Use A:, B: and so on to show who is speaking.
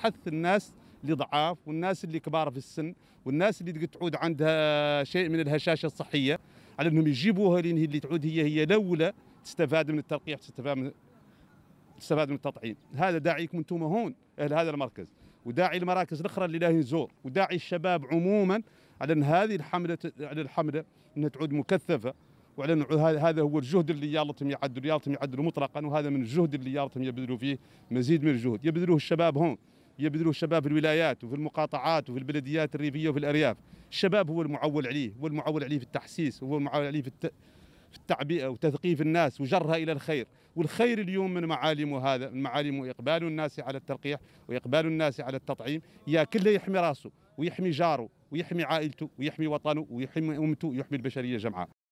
A: حث الناس لضعاف والناس اللي كبار في السن والناس اللي تعود عندها شيء من الهشاشه الصحيه على انهم يجيبوها لان اللي تعود هي هي الاولى تستفاد من التلقيح تستفاد من تستفاد من التطعيم هذا داعيكم انتم هون اهل هذا المركز وداعي المراكز الاخرى اللي لاهي نزور وداعي الشباب عموما على ان هذه الحمله على الحمله انها تعود مكثفه وعلى ان هذا هو الجهد اللي يالتهم يعدلوا يالتهم يعدلوا مطلقا وهذا من الجهد اللي يالتهم يبذلوا فيه مزيد من الجهد يبذلوه الشباب هون يبذله الشباب في الولايات وفي المقاطعات وفي البلديات الريفيه وفي الارياف الشباب هو المعول عليه هو المعول عليه في التحسيس هو المعول عليه في الت... في التعبئه وتثقيف الناس وجرها الى الخير والخير اليوم من معالمه هذا من معالمه اقبال الناس على التلقيح واقبال الناس على التطعيم يا كله يحمي راسه ويحمي جاره ويحمي عائلته ويحمي وطنه ويحمي امته ويحمي البشريه جمعاء